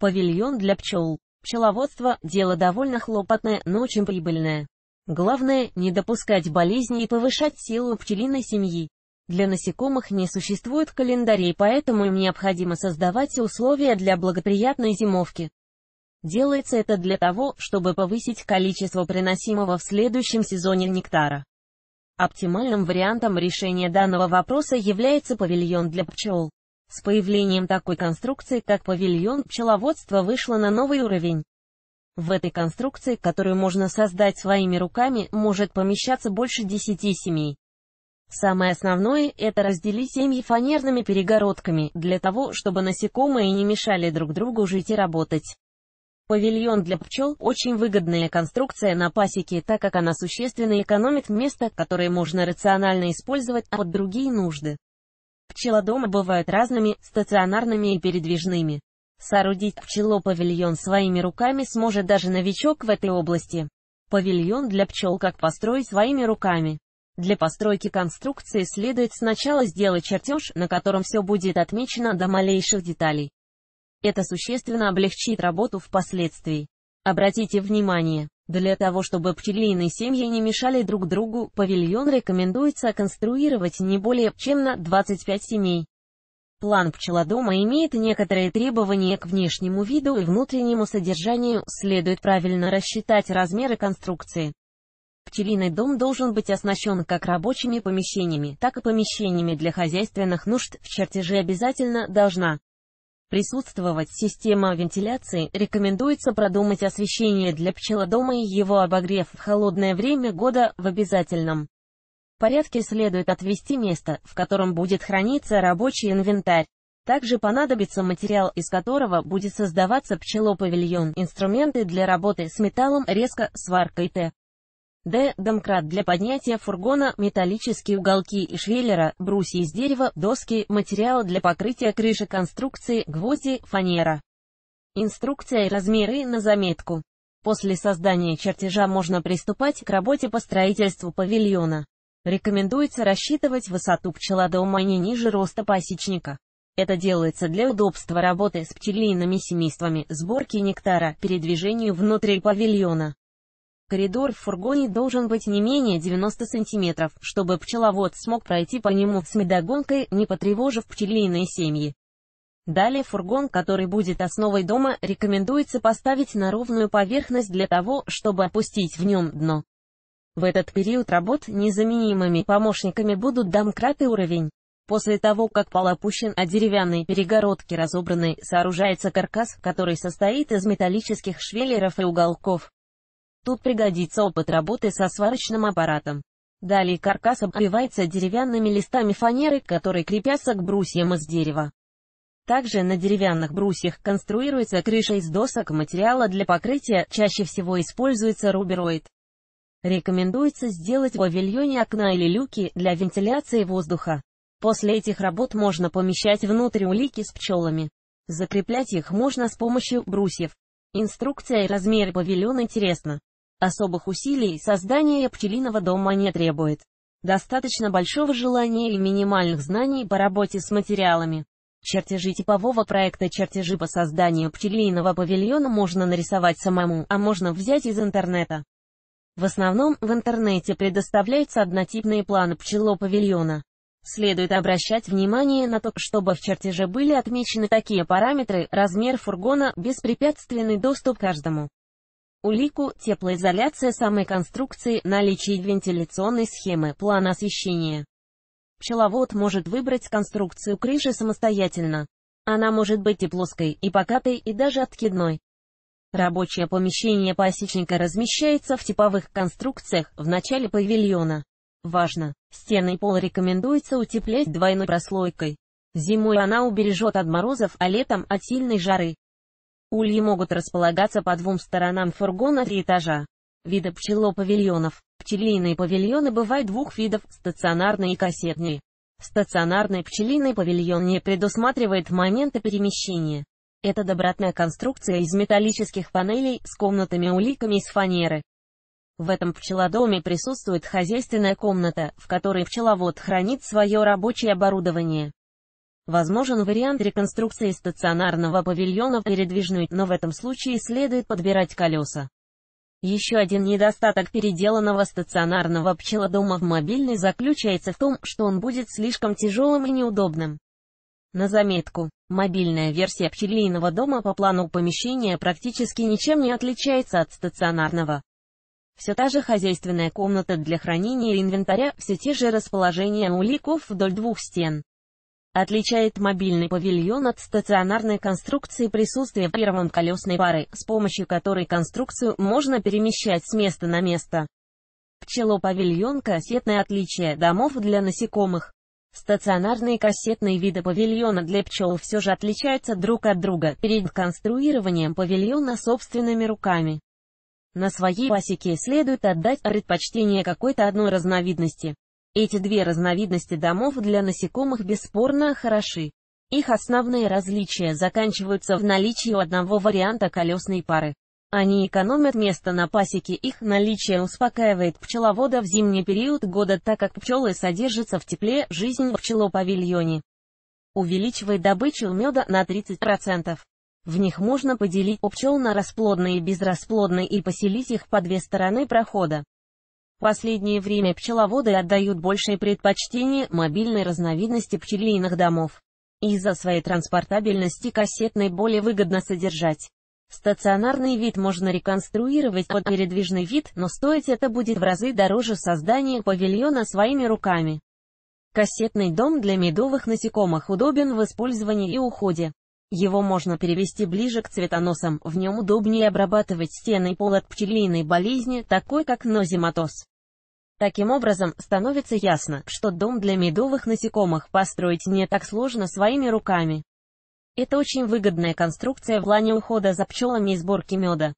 Павильон для пчел. Пчеловодство – дело довольно хлопотное, но очень прибыльное. Главное – не допускать болезней и повышать силу пчелиной семьи. Для насекомых не существует календарей, поэтому им необходимо создавать условия для благоприятной зимовки. Делается это для того, чтобы повысить количество приносимого в следующем сезоне нектара. Оптимальным вариантом решения данного вопроса является павильон для пчел. С появлением такой конструкции, как павильон, пчеловодство вышло на новый уровень. В этой конструкции, которую можно создать своими руками, может помещаться больше 10 семей. Самое основное – это разделить семьи фанерными перегородками, для того, чтобы насекомые не мешали друг другу жить и работать. Павильон для пчел – очень выгодная конструкция на пасеке, так как она существенно экономит место, которое можно рационально использовать под а другие нужды. Пчелодомы бывают разными, стационарными и передвижными. Соорудить пчелопавильон своими руками сможет даже новичок в этой области. Павильон для пчел как построить своими руками. Для постройки конструкции следует сначала сделать чертеж, на котором все будет отмечено до малейших деталей. Это существенно облегчит работу впоследствии. Обратите внимание, для того чтобы пчелиные семьи не мешали друг другу, павильон рекомендуется конструировать не более чем на 25 семей. План пчелодома имеет некоторые требования к внешнему виду и внутреннему содержанию, следует правильно рассчитать размеры конструкции. Пчелиный дом должен быть оснащен как рабочими помещениями, так и помещениями для хозяйственных нужд, в чертеже обязательно должна присутствовать система вентиляции, рекомендуется продумать освещение для пчелодома и его обогрев в холодное время года в обязательном порядке следует отвести место, в котором будет храниться рабочий инвентарь. Также понадобится материал, из которого будет создаваться пчелопавильон, инструменты для работы с металлом, резко, сваркой Т. Д. Домкрат для поднятия фургона, металлические уголки и швеллера, брусья из дерева, доски, материал для покрытия крыши конструкции, гвозди, фанера. Инструкция и размеры на заметку. После создания чертежа можно приступать к работе по строительству павильона. Рекомендуется рассчитывать высоту пчелодома не ниже роста пасечника. Это делается для удобства работы с пчелиными семействами, сборки нектара, передвижению внутри павильона. Коридор в фургоне должен быть не менее 90 сантиметров, чтобы пчеловод смог пройти по нему с медогонкой, не потревожив пчелиные семьи. Далее фургон, который будет основой дома, рекомендуется поставить на ровную поверхность для того, чтобы опустить в нем дно. В этот период работ незаменимыми помощниками будут домкрат и уровень. После того, как пол опущен, а деревянные перегородки разобраны, сооружается каркас, который состоит из металлических швеллеров и уголков. Тут пригодится опыт работы со сварочным аппаратом. Далее каркас обвивается деревянными листами фанеры, которые крепятся к брусьям из дерева. Также на деревянных брусьях конструируется крыша из досок материала для покрытия, чаще всего используется рубероид. Рекомендуется сделать в павильоне окна или люки для вентиляции воздуха. После этих работ можно помещать внутрь улики с пчелами. Закреплять их можно с помощью брусьев. Инструкция и размеры павильона интересна. Особых усилий создание пчелиного дома не требует. Достаточно большого желания и минимальных знаний по работе с материалами. Чертежи типового проекта чертежи по созданию пчелиного павильона можно нарисовать самому, а можно взять из интернета. В основном в интернете предоставляются однотипные планы пчелопавильона. Следует обращать внимание на то, чтобы в чертеже были отмечены такие параметры, размер фургона, беспрепятственный доступ каждому улику, теплоизоляция самой конструкции, наличие вентиляционной схемы, план освещения. Пчеловод может выбрать конструкцию крыши самостоятельно. Она может быть и плоской, и покатой, и даже откидной. Рабочее помещение пасечника размещается в типовых конструкциях, в начале павильона. Важно! Стены и пол рекомендуется утеплять двойной прослойкой. Зимой она убережет от морозов, а летом от сильной жары. Ульи могут располагаться по двум сторонам фургона три этажа. Виды пчелопавильонов. Пчелиные павильоны бывают двух видов – стационарные и кассетные. Стационарный пчелиный павильон не предусматривает момента перемещения. Это добротная конструкция из металлических панелей с комнатами-уликами из фанеры. В этом пчелодоме присутствует хозяйственная комната, в которой пчеловод хранит свое рабочее оборудование. Возможен вариант реконструкции стационарного павильона в передвижную, но в этом случае следует подбирать колеса. Еще один недостаток переделанного стационарного пчелодома в мобильный заключается в том, что он будет слишком тяжелым и неудобным. На заметку, мобильная версия пчелиного дома по плану помещения практически ничем не отличается от стационарного. Все та же хозяйственная комната для хранения инвентаря, все те же расположения уликов вдоль двух стен. Отличает мобильный павильон от стационарной конструкции присутствие первом колесной пары, с помощью которой конструкцию можно перемещать с места на место. Пчелопавильон – кассетное отличие домов для насекомых. Стационарные кассетные виды павильона для пчел все же отличаются друг от друга перед конструированием павильона собственными руками. На своей пасеке следует отдать предпочтение какой-то одной разновидности. Эти две разновидности домов для насекомых бесспорно хороши. Их основные различия заканчиваются в наличии одного варианта колесной пары. Они экономят место на пасеке, их наличие успокаивает пчеловода в зимний период года, так как пчелы содержатся в тепле, жизнь в пчелопавильоне увеличивает добычу меда на 30%. В них можно поделить пчел на расплодные и безрасплодные и поселить их по две стороны прохода. Последнее время пчеловоды отдают большее предпочтение мобильной разновидности пчелиных домов. Из-за своей транспортабельности кассетной более выгодно содержать. Стационарный вид можно реконструировать под передвижный вид, но стоить это будет в разы дороже создания павильона своими руками. Кассетный дом для медовых насекомых удобен в использовании и уходе. Его можно перевести ближе к цветоносам, в нем удобнее обрабатывать стены и пол от пчелиной болезни, такой как нозематоз. Таким образом, становится ясно, что дом для медовых насекомых построить не так сложно своими руками. Это очень выгодная конструкция в плане ухода за пчелами и сборки меда.